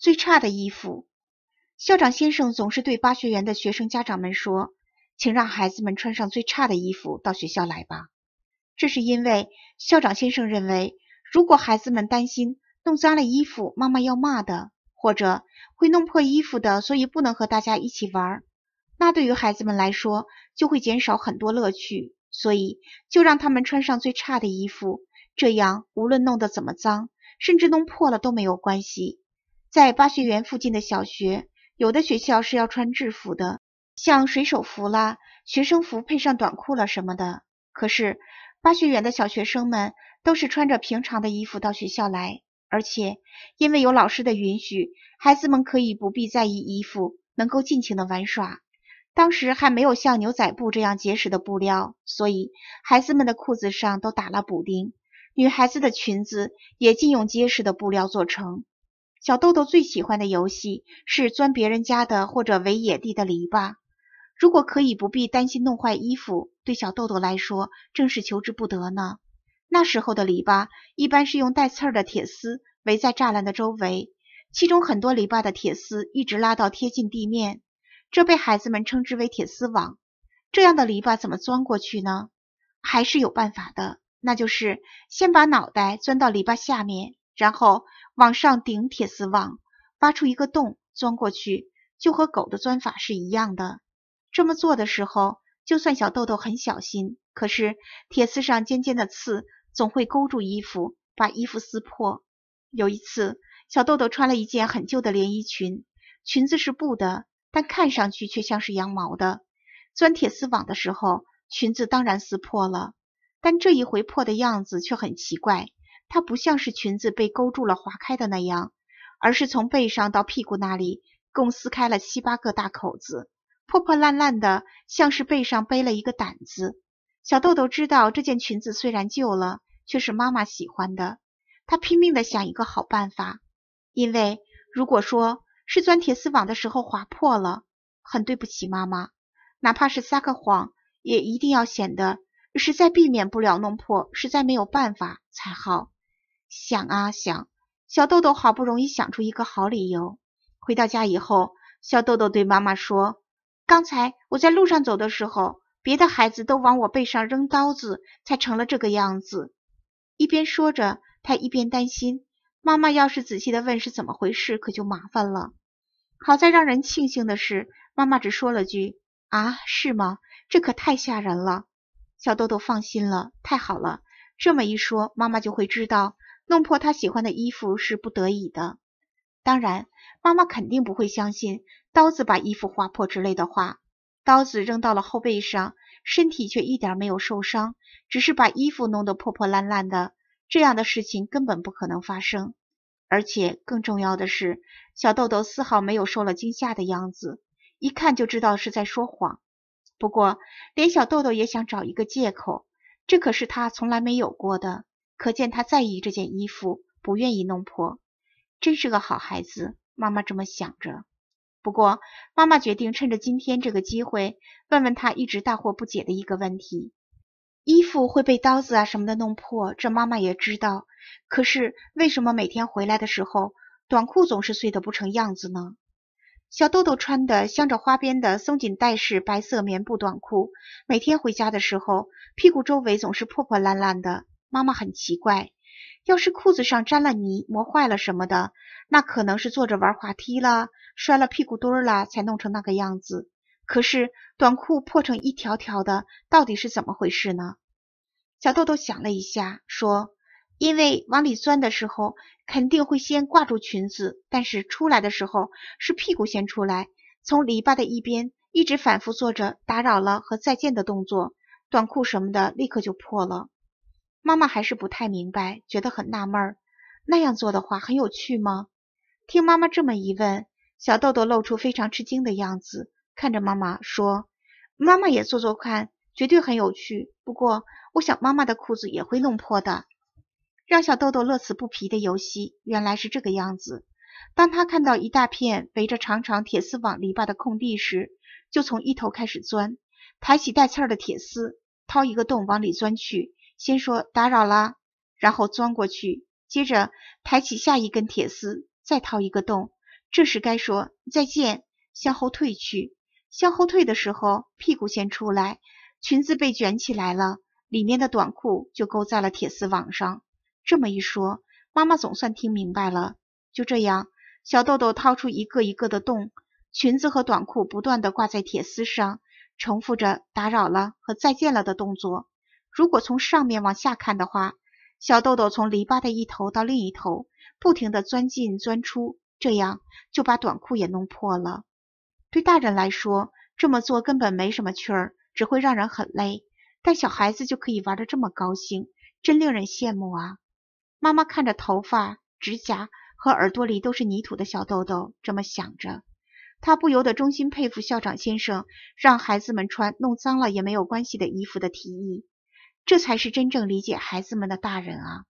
最差的衣服，校长先生总是对巴学园的学生家长们说：“请让孩子们穿上最差的衣服到学校来吧。”这是因为校长先生认为，如果孩子们担心弄脏了衣服妈妈要骂的，或者会弄破衣服的，所以不能和大家一起玩，那对于孩子们来说就会减少很多乐趣。所以就让他们穿上最差的衣服，这样无论弄得怎么脏，甚至弄破了都没有关系。在巴学园附近的小学，有的学校是要穿制服的，像水手服啦、学生服配上短裤了什么的。可是巴学园的小学生们都是穿着平常的衣服到学校来，而且因为有老师的允许，孩子们可以不必在意衣服，能够尽情的玩耍。当时还没有像牛仔布这样结实的布料，所以孩子们的裤子上都打了补丁，女孩子的裙子也尽用结实的布料做成。小豆豆最喜欢的游戏是钻别人家的或者围野地的篱笆。如果可以不必担心弄坏衣服，对小豆豆来说正是求之不得呢。那时候的篱笆一般是用带刺儿的铁丝围在栅栏的周围，其中很多篱笆的铁丝一直拉到贴近地面，这被孩子们称之为铁丝网。这样的篱笆怎么钻过去呢？还是有办法的，那就是先把脑袋钻到篱笆下面。然后往上顶铁丝网，挖出一个洞，钻过去，就和狗的钻法是一样的。这么做的时候，就算小豆豆很小心，可是铁丝上尖尖的刺总会勾住衣服，把衣服撕破。有一次，小豆豆穿了一件很旧的连衣裙，裙子是布的，但看上去却像是羊毛的。钻铁丝网的时候，裙子当然撕破了，但这一回破的样子却很奇怪。它不像是裙子被勾住了划开的那样，而是从背上到屁股那里共撕开了七八个大口子，破破烂烂的，像是背上背了一个胆子。小豆豆知道这件裙子虽然旧了，却是妈妈喜欢的。他拼命的想一个好办法，因为如果说是钻铁丝网的时候划破了，很对不起妈妈，哪怕是撒个谎，也一定要显得实在避免不了弄破，实在没有办法才好。想啊想，小豆豆好不容易想出一个好理由。回到家以后，小豆豆对妈妈说：“刚才我在路上走的时候，别的孩子都往我背上扔刀子，才成了这个样子。”一边说着，他一边担心妈妈要是仔细的问是怎么回事，可就麻烦了。好在让人庆幸的是，妈妈只说了句：“啊，是吗？这可太吓人了。”小豆豆放心了，太好了，这么一说，妈妈就会知道。弄破他喜欢的衣服是不得已的，当然，妈妈肯定不会相信刀子把衣服划破之类的话。刀子扔到了后背上，身体却一点没有受伤，只是把衣服弄得破破烂烂的。这样的事情根本不可能发生，而且更重要的是，小豆豆丝毫没有受了惊吓的样子，一看就知道是在说谎。不过，连小豆豆也想找一个借口，这可是他从来没有过的。可见他在意这件衣服，不愿意弄破，真是个好孩子。妈妈这么想着。不过，妈妈决定趁着今天这个机会，问问他一直大惑不解的一个问题：衣服会被刀子啊什么的弄破，这妈妈也知道。可是为什么每天回来的时候，短裤总是碎得不成样子呢？小豆豆穿的镶着花边的松紧带式白色棉布短裤，每天回家的时候，屁股周围总是破破烂烂的。妈妈很奇怪，要是裤子上沾了泥、磨坏了什么的，那可能是坐着玩滑梯了、摔了屁股墩了才弄成那个样子。可是短裤破成一条条的，到底是怎么回事呢？小豆豆想了一下，说：“因为往里钻的时候肯定会先挂住裙子，但是出来的时候是屁股先出来，从篱笆的一边一直反复做着打扰了和再见的动作，短裤什么的立刻就破了。”妈妈还是不太明白，觉得很纳闷儿。那样做的话很有趣吗？听妈妈这么一问，小豆豆露出非常吃惊的样子，看着妈妈说：“妈妈也做做看，绝对很有趣。不过，我想妈妈的裤子也会弄破的。”让小豆豆乐此不疲的游戏原来是这个样子。当他看到一大片围着长长铁丝网篱笆的空地时，就从一头开始钻，抬起带刺儿的铁丝，掏一个洞往里钻去。先说打扰啦，然后钻过去，接着抬起下一根铁丝，再掏一个洞。这时该说再见，向后退去。向后退的时候，屁股先出来，裙子被卷起来了，里面的短裤就勾在了铁丝网上。这么一说，妈妈总算听明白了。就这样，小豆豆掏出一个一个的洞，裙子和短裤不断的挂在铁丝上，重复着打扰了和再见了的动作。如果从上面往下看的话，小豆豆从篱笆的一头到另一头，不停地钻进钻出，这样就把短裤也弄破了。对大人来说，这么做根本没什么趣儿，只会让人很累。但小孩子就可以玩得这么高兴，真令人羡慕啊！妈妈看着头发、指甲和耳朵里都是泥土的小豆豆，这么想着，她不由得衷心佩服校长先生让孩子们穿弄脏了也没有关系的衣服的提议。这才是真正理解孩子们的大人啊。